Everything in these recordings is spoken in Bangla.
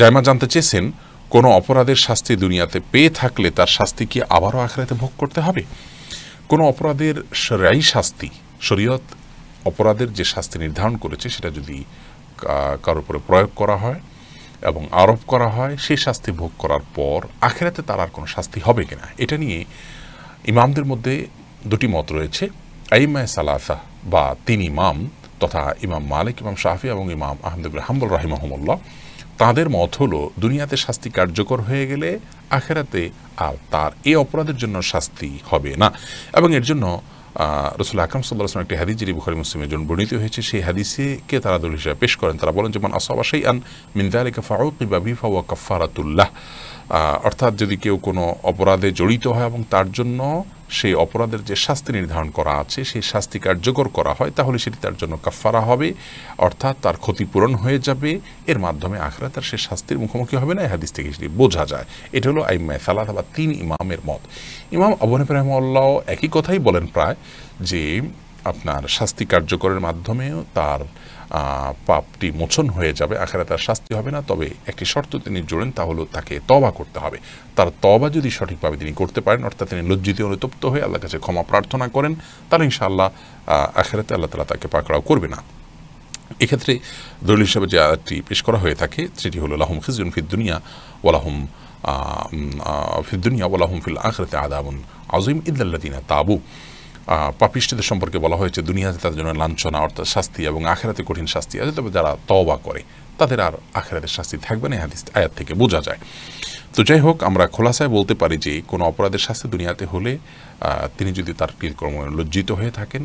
জায়মা জানতে চেয়েছেন কোনো অপরাধের শাস্তি দুনিয়াতে পেয়ে থাকলে তার শাস্তি কি আবারও আখড়াতে ভোগ করতে হবে কোনো অপরাধের সেরাই শাস্তি শরীয়ত অপরাধের যে শাস্তি নির্ধারণ করেছে সেটা যদি কারোর উপরে প্রয়োগ করা হয় এবং আরোপ করা হয় সেই শাস্তি ভোগ করার পর আখেরাতে তার আর কোনো শাস্তি হবে কিনা এটা নিয়ে ইমামদের মধ্যে দুটি মত রয়েছে আইমায় সালাসা বা তিন ইমাম তথা ইমাম মালিক ইমাম শাহি এবং ইমাম আহমদুল হাম্বুল রাহিমাহমুল্লাহ তাদের মত হলো দুনিয়াতে শাস্তি কার্যকর হয়ে গেলে আখেরাতে আর তার এ অপরাধের জন্য শাস্তি হবে না এবং এর জন্য রসুল আকরম সাল্লাহ একটি হাদিস যিনি বুখারি মুসলিমের জন্য বর্ণিত হয়েছে সেই হাদিসকে তারা দল হিসাবে পেশ করেন তারা বলেন যেমন আসাবাসাই আন মিন্দালিকা ফাউক বাবিফা ওয়া কফারাতুল্লাহ অর্থাৎ যদি কেউ কোনো অপরাধে জড়িত হয় এবং তার জন্য সেই অপরাধের যে শাস্তি নির্ধারণ করা আছে সেই শাস্তি কার্যকর করা হয় তাহলে সেটি তার জন্য কাফারা হবে অর্থাৎ তার ক্ষতিপূরণ হয়ে যাবে এর মাধ্যমে আখরা তার সে শাস্তির মুখোমুখি হবে না হাদিস থেকে সেটি বোঝা যায় এটা হলো আইম্মা সালাত বা তিন ইমামের মত ইমাম আবু হানিফ রহমাল্লাহ একই কথাই বলেন প্রায় যে আপনার শাস্তি কার্যকরের মাধ্যমেও তার পাপটি মোচন হয়ে যাবে আখেরে তার শাস্তি হবে না তবে একটি শর্ত তিনি জোড়েন তা হলো তাকে তবা করতে হবে তার তবা যদি সঠিকভাবে তিনি করতে পারেন অর্থাৎ তিনি লজ্জিত অনুতপ্ত হয়ে আল্লাহ কাছে ক্ষমা প্রার্থনা করেন তাহলে ইনশাআল্লাহ আখেরাতে আল্লাহ তালা তাকে পাকড়াও করবে না এক্ষেত্রে দলিল হিসাবে যে আয়াতটি পেশ করা হয়ে থাকে সেটি হলো লাহম খিজুন ফিদ্দুনিয়া ওয়ালাহম ফিদ্দুনিয়া ওয়ালাহম ফিল আখরাতে আদাবুন আজিম ইদাল্লাদিনা তাবু পাপিষ্টদের সম্পর্কে বলা হয়েছে দুনিয়াতে তাদের জন্য লাঞ্ছনা অর্থাৎ শাস্তি এবং আখেরাতে কঠিন শাস্তি আছে তবে যারা তওবা করে তাদের আর আখেরাতের শাস্তি থাকবে না হাদিস আয়াত থেকে বোঝা যায় তো যাই হোক আমরা খোলাসায় বলতে পারি যে কোনো অপরাধের শাস্তি দুনিয়াতে হলে তিনি যদি তার কৃতকর্ম লজ্জিত হয়ে থাকেন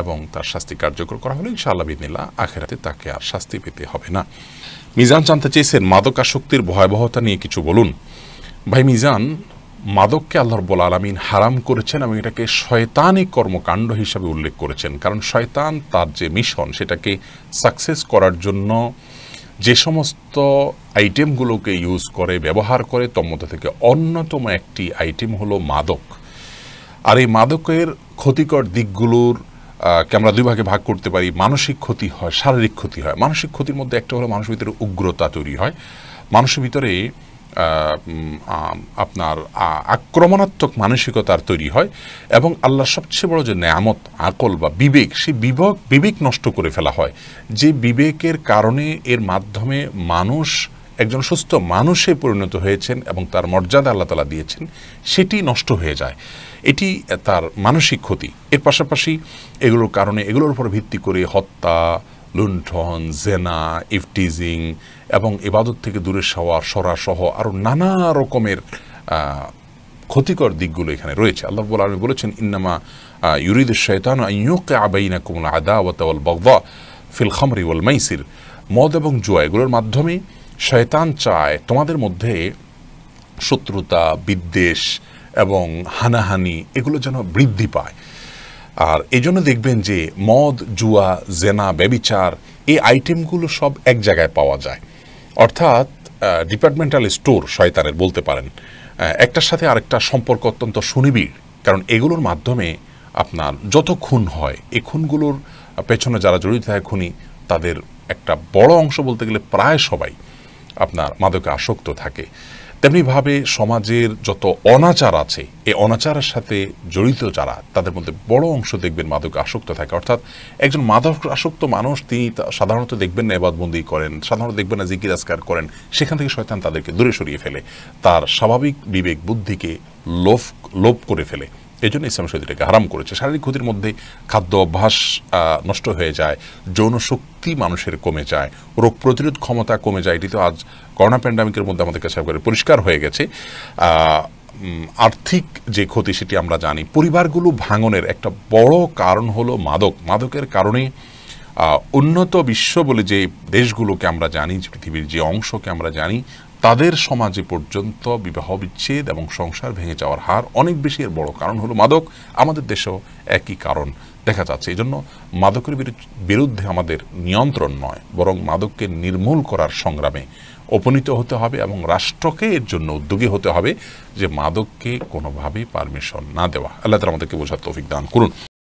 এবং তার শাস্তি কার্যকর করা হলে ইনশাআল্লাহ বিদিনিল্লা আখেরাতে তাকে আর শাস্তি পেতে হবে না মিজান জানতে চেয়েছেন মাদকাসক্তির ভয়াবহতা নিয়ে কিছু বলুন ভাই মিজান মাদককে আল্লাহ রব্বুল আলমিন হারাম করেছেন এবং এটাকে শয়তানি কর্মকাণ্ড হিসাবে উল্লেখ করেছেন কারণ শয়তান তার যে মিশন সেটাকে সাকসেস করার জন্য যে সমস্ত আইটেমগুলোকে ইউজ করে ব্যবহার করে তোর মধ্যে থেকে অন্যতম একটি আইটেম হলো মাদক আর এই মাদকের ক্ষতিকর দিকগুলোর কে আমরা দুই ভাগে ভাগ করতে পারি মানসিক ক্ষতি হয় শারীরিক ক্ষতি হয় মানসিক ক্ষতির মধ্যে একটা হলো মানুষের ভিতরে উগ্রতা তৈরি হয় মানুষের ভিতরে আপনার আক্রমণাত্মক মানসিকতার তৈরি হয় এবং আল্লাহ সবচেয়ে বড় যে নেয়ামত আকল বা বিবেক সে বিবেক বিবেক নষ্ট করে ফেলা হয় যে বিবেকের কারণে এর মাধ্যমে মানুষ একজন সুস্থ মানুষে পরিণত হয়েছেন এবং তার মর্যাদা আল্লাহ তালা দিয়েছেন সেটি নষ্ট হয়ে যায় এটি তার মানসিক ক্ষতি এর পাশাপাশি এগুলোর কারণে এগুলোর উপর ভিত্তি করে হত্যা লুণ্ঠন জেনা ইফটিজিং এবং ইবাদত থেকে দূরে সওয়া সরা সহ আরও নানা রকমের ক্ষতিকর দিকগুলো এখানে রয়েছে আল্লাহ রব্বুল আলমী বলেছেন ইন্নামা ইউরিদ শৈতান ইয়োকে আবাইনা কুমল আদা ওয়াতাওয়াল বগদা ফিল খামরি ওয়াল মাইসির মদ এবং জুয়া এগুলোর মাধ্যমে শয়তান চায় তোমাদের মধ্যে শত্রুতা বিদ্বেষ এবং হানাহানি এগুলো যেন বৃদ্ধি পায় আর এই জন্য দেখবেন যে মদ জুয়া জেনা ব্যবিচার এই আইটেমগুলো সব এক জায়গায় পাওয়া যায় অর্থাৎ ডিপার্টমেন্টাল স্টোর শয়তানের বলতে পারেন একটার সাথে আরেকটা সম্পর্ক অত্যন্ত সুনিবিড় কারণ এগুলোর মাধ্যমে আপনার যত খুন হয় এই খুনগুলোর পেছনে যারা জড়িত থাকে খুনি তাদের একটা বড় অংশ বলতে গেলে প্রায় সবাই আপনার মাদকে আসক্ত থাকে তেমনিভাবে সমাজের যত অনাচার আছে এই অনাচারের সাথে জড়িত যারা তাদের মধ্যে বড় অংশ দেখবেন মাদক আসক্ত থাকে অর্থাৎ একজন মাদক আসক্ত মানুষ তিনি সাধারণত দেখবেন না এবাদবন্দি করেন সাধারণত দেখবেন না জিকির আজকার করেন সেখান থেকে শয়তান তাদেরকে দূরে সরিয়ে ফেলে তার স্বাভাবিক বিবেক বুদ্ধিকে লোভ লোভ করে ফেলে এই জন্য ইসলাম শরীরটাকে হারাম করেছে শারীরিক ক্ষতির মধ্যে খাদ্য অভ্যাস নষ্ট হয়ে যায় যৌন শক্তি মানুষের কমে যায় রোগ প্রতিরোধ ক্ষমতা কমে যায় এটি তো আজ করোনা প্যান্ডামিকের মধ্যে আমাদের কাছে পরিষ্কার হয়ে গেছে আর্থিক যে ক্ষতি সেটি আমরা জানি পরিবারগুলো ভাঙনের একটা বড় কারণ হলো মাদক মাদকের কারণে উন্নত বিশ্ব বলে যে দেশগুলোকে আমরা জানি পৃথিবীর যে অংশকে আমরা জানি তাদের সমাজে পর্যন্ত বিবাহ বিচ্ছেদ এবং সংসার ভেঙে যাওয়ার হার অনেক বেশি এর বড় কারণ হলো মাদক আমাদের দেশেও একই কারণ দেখা যাচ্ছে এই জন্য মাদকের বিরুদ্ধে আমাদের নিয়ন্ত্রণ নয় বরং মাদককে নির্মূল করার সংগ্রামে উপনীত হতে হবে এবং রাষ্ট্রকে এর জন্য উদ্যোগী হতে হবে যে মাদককে কোনোভাবেই পারমিশন না দেওয়া আল্লাহ তারা আমাদেরকে বোঝার তৌফিক দান করুন